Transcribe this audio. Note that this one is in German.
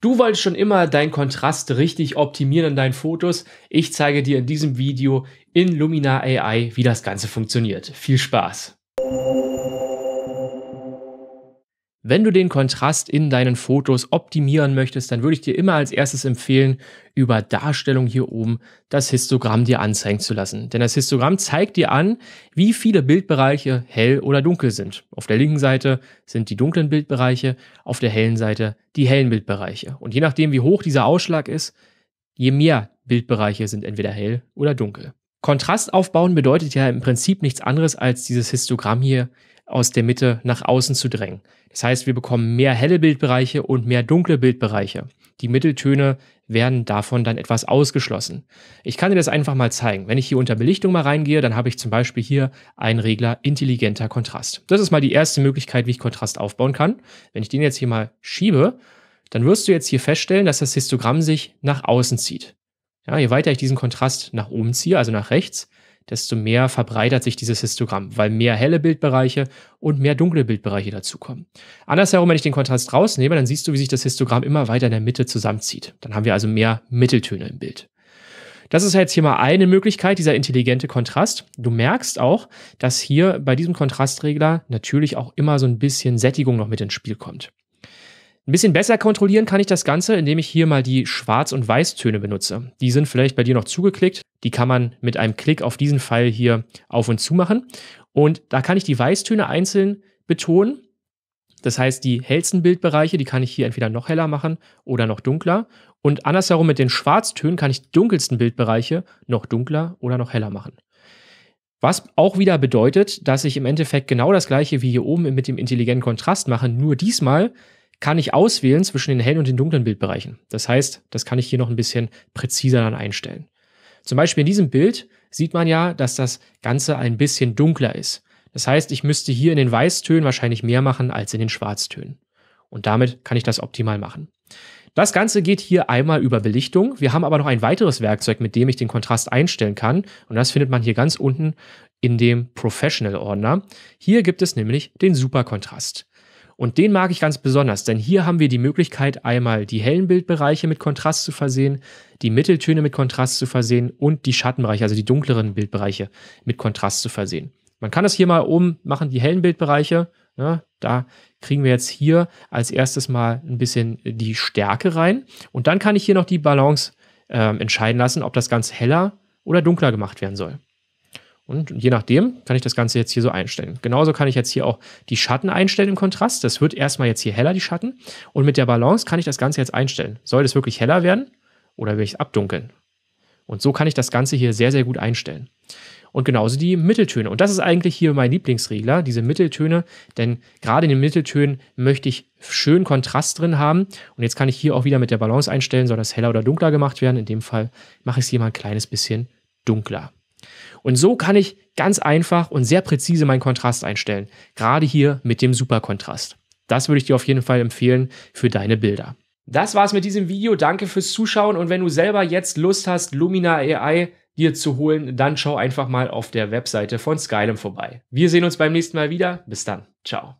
Du wolltest schon immer deinen Kontrast richtig optimieren in deinen Fotos. Ich zeige dir in diesem Video in Luminar AI, wie das Ganze funktioniert. Viel Spaß! Wenn du den Kontrast in deinen Fotos optimieren möchtest, dann würde ich dir immer als erstes empfehlen, über Darstellung hier oben das Histogramm dir anzeigen zu lassen. Denn das Histogramm zeigt dir an, wie viele Bildbereiche hell oder dunkel sind. Auf der linken Seite sind die dunklen Bildbereiche, auf der hellen Seite die hellen Bildbereiche. Und je nachdem, wie hoch dieser Ausschlag ist, je mehr Bildbereiche sind entweder hell oder dunkel. Kontrast aufbauen bedeutet ja im Prinzip nichts anderes als dieses Histogramm hier aus der Mitte nach außen zu drängen. Das heißt, wir bekommen mehr helle Bildbereiche und mehr dunkle Bildbereiche. Die Mitteltöne werden davon dann etwas ausgeschlossen. Ich kann dir das einfach mal zeigen. Wenn ich hier unter Belichtung mal reingehe, dann habe ich zum Beispiel hier einen Regler intelligenter Kontrast. Das ist mal die erste Möglichkeit, wie ich Kontrast aufbauen kann. Wenn ich den jetzt hier mal schiebe, dann wirst du jetzt hier feststellen, dass das Histogramm sich nach außen zieht. Ja, je weiter ich diesen Kontrast nach oben ziehe, also nach rechts, desto mehr verbreitert sich dieses Histogramm, weil mehr helle Bildbereiche und mehr dunkle Bildbereiche dazukommen. Andersherum, wenn ich den Kontrast rausnehme, dann siehst du, wie sich das Histogramm immer weiter in der Mitte zusammenzieht. Dann haben wir also mehr Mitteltöne im Bild. Das ist jetzt hier mal eine Möglichkeit, dieser intelligente Kontrast. Du merkst auch, dass hier bei diesem Kontrastregler natürlich auch immer so ein bisschen Sättigung noch mit ins Spiel kommt. Ein bisschen besser kontrollieren kann ich das Ganze, indem ich hier mal die Schwarz- und Weißtöne benutze. Die sind vielleicht bei dir noch zugeklickt. Die kann man mit einem Klick auf diesen Pfeil hier auf und zu machen. Und da kann ich die Weißtöne einzeln betonen. Das heißt, die hellsten Bildbereiche, die kann ich hier entweder noch heller machen oder noch dunkler. Und andersherum mit den Schwarztönen kann ich die dunkelsten Bildbereiche noch dunkler oder noch heller machen. Was auch wieder bedeutet, dass ich im Endeffekt genau das gleiche wie hier oben mit dem intelligenten Kontrast mache, nur diesmal kann ich auswählen zwischen den hellen und den dunklen Bildbereichen. Das heißt, das kann ich hier noch ein bisschen präziser dann einstellen. Zum Beispiel in diesem Bild sieht man ja, dass das Ganze ein bisschen dunkler ist. Das heißt, ich müsste hier in den Weißtönen wahrscheinlich mehr machen als in den Schwarztönen. Und damit kann ich das optimal machen. Das Ganze geht hier einmal über Belichtung. Wir haben aber noch ein weiteres Werkzeug, mit dem ich den Kontrast einstellen kann. Und das findet man hier ganz unten in dem Professional-Ordner. Hier gibt es nämlich den Superkontrast. Und den mag ich ganz besonders, denn hier haben wir die Möglichkeit, einmal die hellen Bildbereiche mit Kontrast zu versehen, die Mitteltöne mit Kontrast zu versehen und die Schattenbereiche, also die dunkleren Bildbereiche mit Kontrast zu versehen. Man kann das hier mal oben machen, die hellen Bildbereiche. Ne? Da kriegen wir jetzt hier als erstes mal ein bisschen die Stärke rein. Und dann kann ich hier noch die Balance äh, entscheiden lassen, ob das ganz heller oder dunkler gemacht werden soll. Und je nachdem kann ich das Ganze jetzt hier so einstellen. Genauso kann ich jetzt hier auch die Schatten einstellen im Kontrast. Das wird erstmal jetzt hier heller, die Schatten. Und mit der Balance kann ich das Ganze jetzt einstellen. Soll das wirklich heller werden oder will ich es abdunkeln? Und so kann ich das Ganze hier sehr, sehr gut einstellen. Und genauso die Mitteltöne. Und das ist eigentlich hier mein Lieblingsregler, diese Mitteltöne. Denn gerade in den Mitteltönen möchte ich schön Kontrast drin haben. Und jetzt kann ich hier auch wieder mit der Balance einstellen, soll das heller oder dunkler gemacht werden. In dem Fall mache ich es hier mal ein kleines bisschen dunkler. Und so kann ich ganz einfach und sehr präzise meinen Kontrast einstellen, gerade hier mit dem Superkontrast. Das würde ich dir auf jeden Fall empfehlen für deine Bilder. Das war's mit diesem Video. Danke fürs Zuschauen und wenn du selber jetzt Lust hast, Lumina AI dir zu holen, dann schau einfach mal auf der Webseite von Skylum vorbei. Wir sehen uns beim nächsten Mal wieder. Bis dann. Ciao.